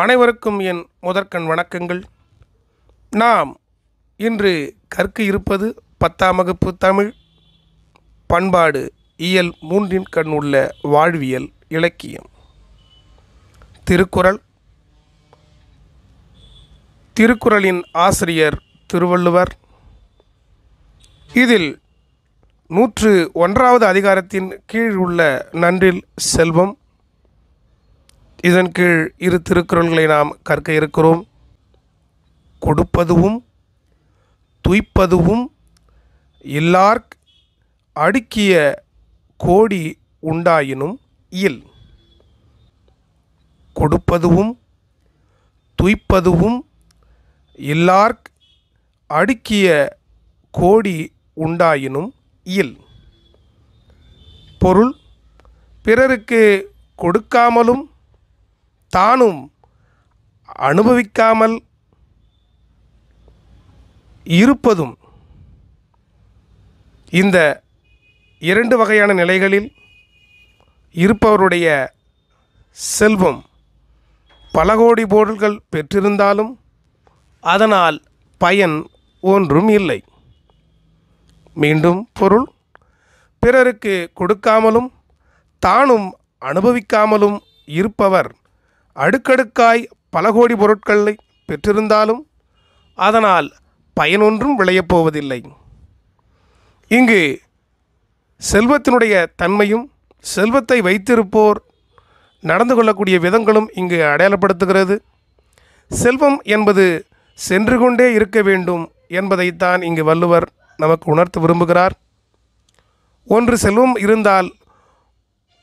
அனைவருக்கும் என் முதற்கண் வணக்கங்கள் நாம் இன்று கற்க இருப்பது பத்தாம் வகுப்பு தமிழ் பண்பாடு இயல் மூன்றின் கண் உள்ள வாழ்வியல் இலக்கியம் திருக்குறள் திருக்குறளின் ஆசிரியர் திருவள்ளுவர் இதில் நூற்று ஒன்றாவது அதிகாரத்தின் கீழ் உள்ள நன்றில் செல்வம் இதன் கீழ் இரு திருக்குறள்களை நாம் கற்க இருக்கிறோம் கொடுப்பதுவும் துய்ப்பதுவும் எல்லார் அடுக்கிய கோடி உண்டாயினும் இல் கொடுப்பதுவும் துய்ப்பதுவும் எல்லார் அடுக்கிய கோடி உண்டாயினும் இல் பொருள் பிறருக்கு கொடுக்காமலும் தானும் அனுபவிக்காமல் இருப்பதும் இந்த இரண்டு வகையான நிலைகளில் இருப்பவருடைய செல்வம் பல கோடி பொருட்கள் பெற்றிருந்தாலும் அதனால் பயன் ஒன்றும் இல்லை மீண்டும் பொருள் பிறருக்கு கொடுக்காமலும் தானும் அனுபவிக்காமலும் இருப்பவர் அடுக்கடுக்காய் பல கோடி பொருட்களை பெற்றிருந்தாலும் அதனால் பயனொன்றும் விளையப்போவதில்லை இங்கு செல்வத்தினுடைய தன்மையும் செல்வத்தை வைத்திருப்போர் நடந்து கொள்ளக்கூடிய விதங்களும் இங்கு அடையாளப்படுத்துகிறது செல்வம் என்பது சென்று கொண்டே இருக்க வேண்டும் என்பதைத்தான் இங்கு வள்ளுவர் நமக்கு உணர்த்த விரும்புகிறார் ஒன்று செல்வம் இருந்தால்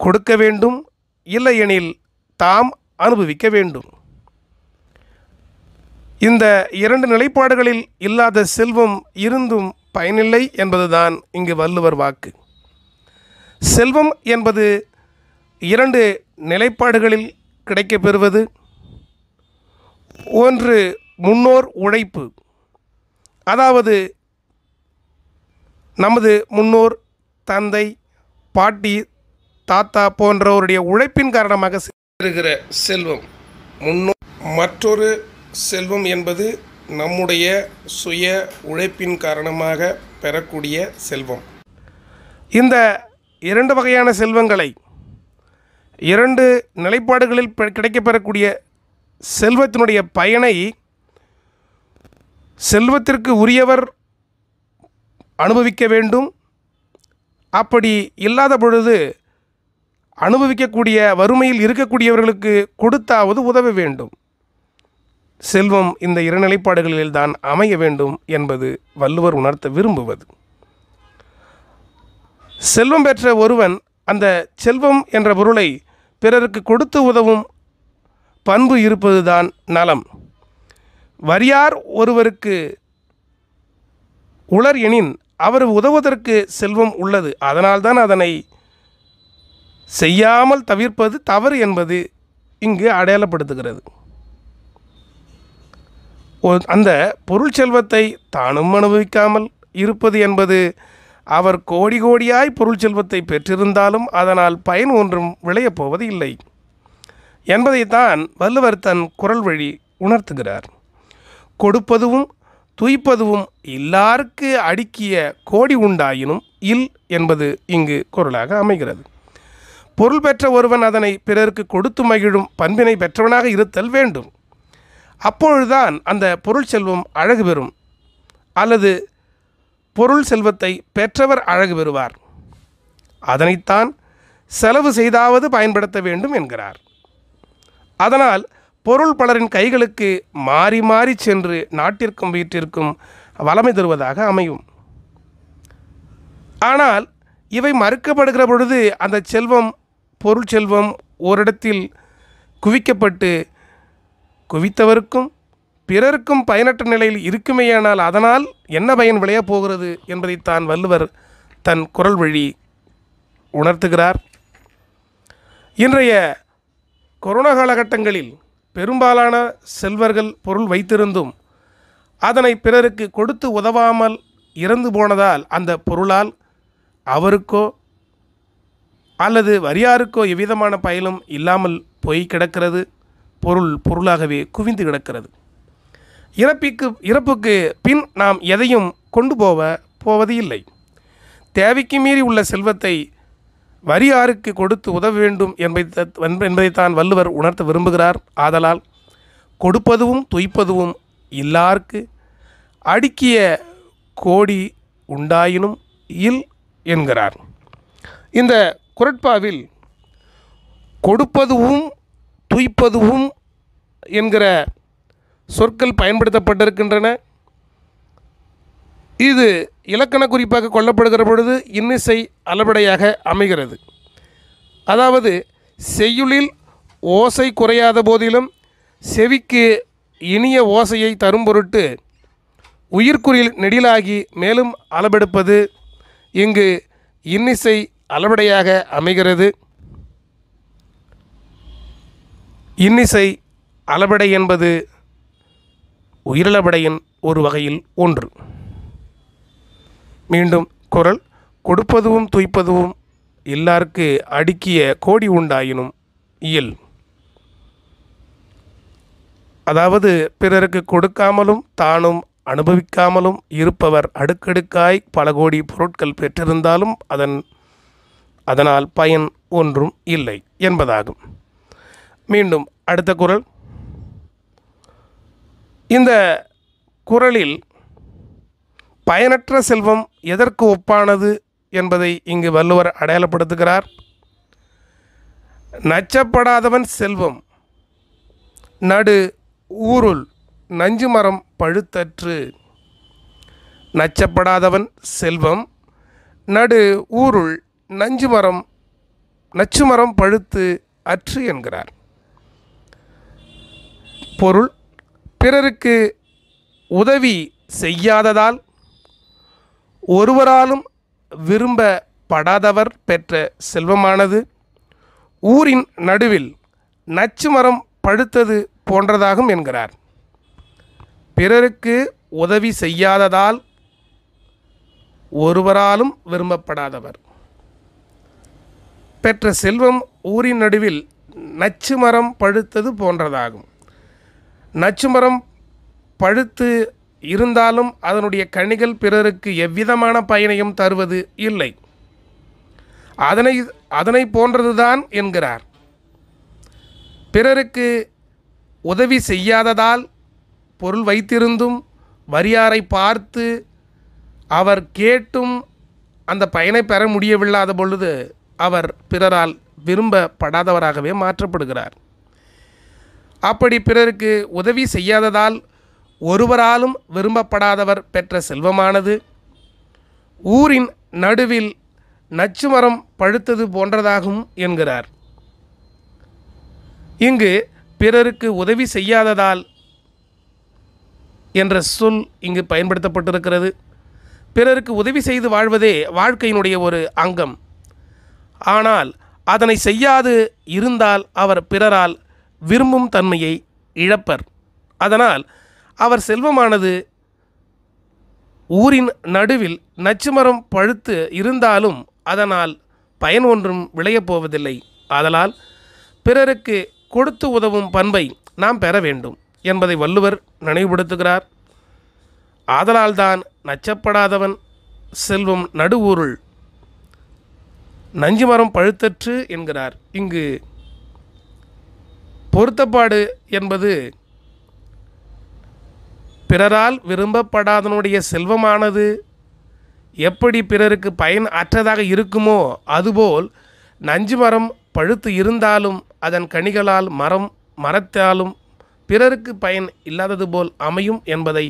கொடுக்க வேண்டும் இல்லையெனில் தாம் அனுபவிக்க வேண்டும் இந்த இரண்டு நிலைப்பாடுகளில் இல்லாத செல்வம் இருந்தும் பயனில்லை என்பதுதான் இங்கு வள்ளுவர் வாக்கு செல்வம் என்பது இரண்டு நிலைப்பாடுகளில் கிடைக்கப்பெறுவது ஒன்று முன்னோர் உழைப்பு அதாவது நமது முன்னோர் தந்தை பாட்டி தாத்தா போன்றவருடைய உழைப்பின் காரணமாக பெறுகிற செல்வம் முன்னோ மற்றொரு செல்வம் என்பது நம்முடைய சுய உழைப்பின் காரணமாக பெறக்கூடிய செல்வம் இந்த இரண்டு வகையான செல்வங்களை இரண்டு நிலைப்பாடுகளில் கிடைக்கப்பெறக்கூடிய செல்வத்தினுடைய பயனை செல்வத்திற்கு உரியவர் அனுபவிக்க வேண்டும் அப்படி இல்லாத பொழுது அனுபவிக்கக்கூடிய வறுமையில் இருக்கக்கூடியவர்களுக்கு கொடுத்தாவது உதவ வேண்டும் செல்வம் இந்த இரு தான் அமைய வேண்டும் என்பது வள்ளுவர் உணர்த்த விரும்புவது செல்வம் பெற்ற ஒருவன் அந்த செல்வம் என்ற பொருளை பிறருக்கு கொடுத்து உதவும் பண்பு இருப்பதுதான் நலம் வரியார் ஒருவருக்கு உளர் எனின் அவர் உதவுவதற்கு செல்வம் உள்ளது அதனால்தான் அதனை செய்யாமல் தவிர்ப்பது தவறு என்பது இங்கு அடையாளப்படுத்துகிறது அந்த பொருள் செல்வத்தை தானும் அனுபவிக்காமல் இருப்பது என்பது அவர் கோடி கோடியாய் பொருள் செல்வத்தை பெற்றிருந்தாலும் அதனால் பயன் ஒன்றும் விளையப் போவது இல்லை என்பதைத்தான் வள்ளுவர் தன் குரல் வழி உணர்த்துகிறார் கொடுப்பதுவும் துய்ப்பதுவும் எல்லாருக்கு அடுக்கிய கோடி உண்டாயினும் இல் என்பது இங்கு குரலாக அமைகிறது பொருள் பெற்ற ஒருவன் அதனை பிறருக்கு கொடுத்து மகிழும் பண்பினை பெற்றவனாக இருத்தல் வேண்டும் அப்பொழுதுதான் அந்த பொருள் செல்வம் அழகு பெறும் அல்லது பொருள் செல்வத்தை பெற்றவர் அழகு பெறுவார் அதனைத்தான் செலவு செய்தாவது பயன்படுத்த வேண்டும் என்கிறார் அதனால் பொருள் பலரின் கைகளுக்கு மாறி மாறி சென்று நாட்டிற்கும் வீட்டிற்கும் வளமை தருவதாக அமையும் ஆனால் இவை மறுக்கப்படுகிற பொழுது அந்த செல்வம் பொருள் செல்வம் ஓரிடத்தில் குவிக்கப்பட்டு குவித்தவருக்கும் பிறருக்கும் பயனற்ற நிலையில் இருக்குமேயானால் அதனால் என்ன பயன் விளையப் போகிறது என்பதை தான் வள்ளுவர் தன் குரல் வழி உணர்த்துகிறார் இன்றைய கொரோனா காலகட்டங்களில் பெரும்பாலான செல்வர்கள் பொருள் வைத்திருந்தும் அதனை பிறருக்கு கொடுத்து உதவாமல் இறந்து போனதால் அந்த பொருளால் அவருக்கோ அல்லது வரியாருக்கோ எவ்விதமான பயலும் இல்லாமல் போய் கிடக்கிறது பொருள் பொருளாகவே குவிந்து கிடக்கிறது இறப்பிக்கு இறப்புக்கு பின் நாம் எதையும் கொண்டு போவ போவது இல்லை தேவைக்கு மீறி உள்ள செல்வத்தை வரியாருக்கு கொடுத்து உதவ வேண்டும் என்பதை என்பதைத்தான் வள்ளுவர் உணர்த்த விரும்புகிறார் ஆதலால் கொடுப்பதுவும் துய்ப்பதுவும் இல்லார்க்கு அடுக்கிய கோடி உண்டாயினும் இல் என்கிறார் இந்த குரட்பாவில் கொடுப்பதுவும் துய்ப்பதுவும் என்கிற சொற்கள் பயன்படுத்தப்பட்டிருக்கின்றன இது இலக்கண குறிப்பாக கொல்லப்படுகிற பொழுது இன்னிசை அளபடையாக அமைகிறது அதாவது செய்யுளில் ஓசை குறையாத போதிலும் செவிக்கு இனிய ஓசையை தரும் பொருட்டு உயிர்க்குறியில் நெடிலாகி மேலும் அளபெடுப்பது இங்கு இன்னிசை அளவடையாக அமைகிறது இன்னிசை அளபடை என்பது உயிரளபடையின் ஒரு வகையில் ஒன்று மீண்டும் குரல் கொடுப்பதுவும் துய்ப்பதுவும் எல்லாருக்கு அடுக்கிய கோடி உண்டாயினும் இயல் அதாவது பிறருக்கு கொடுக்காமலும் தானும் அனுபவிக்காமலும் இருப்பவர் அடுக்கடுக்காய் பல கோடி பொருட்கள் பெற்றிருந்தாலும் அதன் அதனால் பயன் ஒன்றும் இல்லை என்பதாகும் மீண்டும் அடுத்த குரல் இந்த குரலில் பயனற்ற செல்வம் எதற்கு ஒப்பானது என்பதை இங்கு வள்ளுவர் அடையாளப்படுத்துகிறார் நச்சப்படாதவன் செல்வம் நடு ஊருள் நஞ்சு மரம் பழுத்தற்று நச்சப்படாதவன் செல்வம் நடு ஊருள் நஞ்சு மரம் நச்சு மரம் பழுத்து அற்று என்கிறார் பொருள் பிறருக்கு உதவி செய்யாததால் ஒருவராலும் விரும்பப்படாதவர் பெற்ற செல்வமானது ஊரின் நடுவில் நச்சு மரம் பழுத்தது போன்றதாகும் என்கிறார் பிறருக்கு உதவி செய்யாததால் ஒருவராலும் விரும்பப்படாதவர் பெற்ற செல்வம் ஊரின் நடுவில் நச்சு மரம் பழுத்தது போன்றதாகும் நச்சு மரம் பழுத்து இருந்தாலும் அதனுடைய கனிகள் பிறருக்கு எவ்விதமான பயனையும் தருவது இல்லை அதனை அதனை போன்றதுதான் என்கிறார் பிறருக்கு உதவி செய்யாததால் பொருள் வைத்திருந்தும் வரியாரை பார்த்து அவர் கேட்டும் அந்த பயனை பெற முடியவில்லாத பொழுது அவர் பிறரால் விரும்பப்படாதவராகவே மாற்றப்படுகிறார் அப்படி பிறருக்கு உதவி செய்யாததால் ஒருவராலும் விரும்பப்படாதவர் பெற்ற செல்வமானது ஊரின் நடுவில் நச்சுமரம் பழுத்தது போன்றதாகும் என்கிறார் இங்கு பிறருக்கு உதவி செய்யாததால் என்ற சொல் இங்கு பயன்படுத்தப்பட்டிருக்கிறது பிறருக்கு உதவி செய்து வாழ்வதே வாழ்க்கையினுடைய ஒரு அங்கம் ஆனால் அதனை செய்யாது இருந்தால் அவர் பிறரால் விரும்பும் தன்மையை இழப்பர் அதனால் அவர் செல்வமானது ஊரின் நடுவில் நச்சுமரம் பழுத்து இருந்தாலும் அதனால் பயன் ஒன்றும் விளையப் போவதில்லை அதனால் பிறருக்கு கொடுத்து உதவும் பண்பை நாம் பெற வேண்டும் என்பதை வள்ளுவர் நினைவுபடுத்துகிறார் ஆதலால்தான் நச்சப்படாதவன் செல்வம் நடுவூருள் நஞ்சு மரம் பழுத்தற்று என்கிறார் இங்கு பொருத்தப்பாடு என்பது பிறரால் விரும்பப்படாதனுடைய செல்வமானது எப்படி பிறருக்கு பயன் அற்றதாக இருக்குமோ அதுபோல் நஞ்சு மரம் பழுத்து இருந்தாலும் அதன் கனிகளால் மரம் மரத்தாலும் பிறருக்கு பயன் இல்லாதது போல் அமையும் என்பதை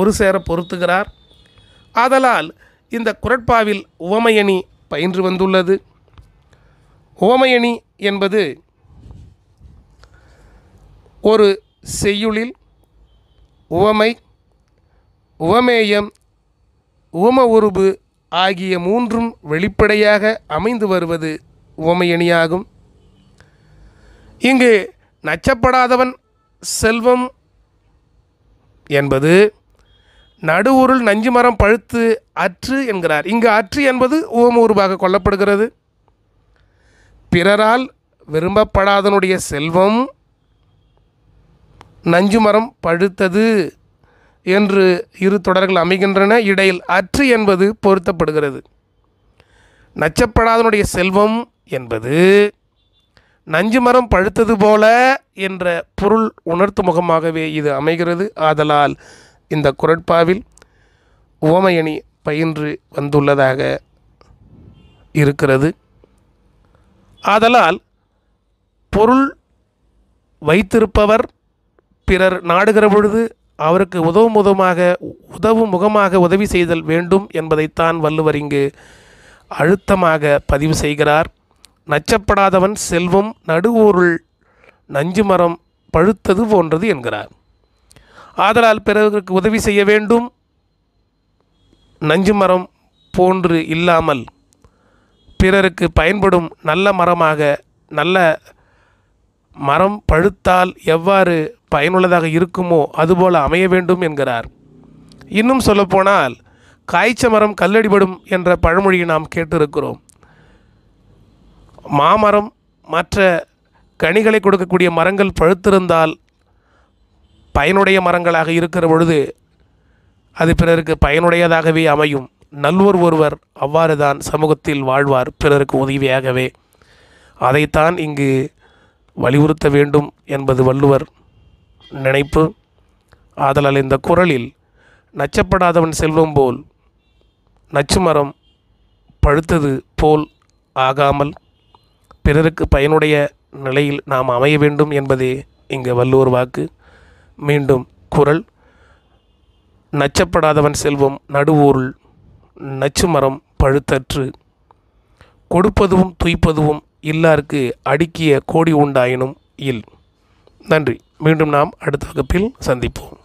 ஒரு சேர பொருத்துகிறார் ஆதலால் இந்த குரட்பாவில் உவமையணி பயின்று வந்துள்ளது ஓமையணி என்பது ஒரு செய்யுளில் உவமை உவமேயம் உவம உருபு ஆகிய மூன்றும் வெளிப்படையாக அமைந்து வருவது உவமையணியாகும் இங்கு நச்சப்படாதவன் செல்வம் என்பது நடுவுருள் நஞ்சு மரம் பழுத்து அற்று என்கிறார் இங்கு அற்று என்பது உருவாக கொல்லப்படுகிறது பிறரால் விரும்பப்படாதனுடைய செல்வம் நஞ்சு மரம் பழுத்தது என்று இரு தொடர்கள் அமைகின்றன இடையில் அற்று என்பது பொருத்தப்படுகிறது நச்சப்படாதனுடைய செல்வம் என்பது நஞ்சு மரம் பழுத்தது போல என்ற பொருள் உணர்த்து முகமாகவே இது அமைகிறது ஆதலால் இந்த குரட்பாவில் உவமையணி பயின்று வந்துள்ளதாக இருக்கிறது ஆதலால் பொருள் வைத்திருப்பவர் பிறர் நாடுகிற பொழுது அவருக்கு உதவும் உதவுமாக உதவும் முகமாக உதவி செய்தல் வேண்டும் என்பதைத்தான் வள்ளுவர் இங்கு அழுத்தமாக பதிவு செய்கிறார் நச்சப்படாதவன் செல்வம் நடுவூருள் நஞ்சு மரம் பழுத்தது போன்றது என்கிறார் ஆதலால் பிறருக்கு உதவி செய்ய வேண்டும் நஞ்சு மரம் போன்று இல்லாமல் பிறருக்கு பயன்படும் நல்ல மரமாக நல்ல மரம் பழுத்தால் எவ்வாறு பயனுள்ளதாக இருக்குமோ அதுபோல் அமைய வேண்டும் என்கிறார் இன்னும் சொல்லப்போனால் காய்ச்ச மரம் கல்லடிபடும் என்ற பழமொழியை நாம் கேட்டிருக்கிறோம் மாமரம் மற்ற கனிகளை கொடுக்கக்கூடிய மரங்கள் பழுத்திருந்தால் பயனுடைய மரங்களாக இருக்கிற பொழுது அது பிறருக்கு பயனுடையதாகவே அமையும் நல்வர் ஒருவர் அவ்வாறு தான் சமூகத்தில் வாழ்வார் பிறருக்கு உதவியாகவே அதைத்தான் இங்கு வலியுறுத்த வேண்டும் என்பது வள்ளுவர் நினைப்பு ஆதலால் இந்த குரலில் நச்சப்படாதவன் செல்வம் போல் நச்சு மரம் பழுத்தது போல் ஆகாமல் பிறருக்கு பயனுடைய நிலையில் நாம் அமைய வேண்டும் என்பதே இங்கு வள்ளுவர் வாக்கு மீண்டும் குரல் நச்சப்படாதவன் செல்வம் நடுவூருள் நச்சு மரம் பழுத்தற்று கொடுப்பதுவும் துய்ப்பதுவும் இல்லாருக்கு அடுக்கிய கோடி உண்டாயினும் இல் நன்றி மீண்டும் நாம் அடுத்த வகுப்பில் சந்திப்போம்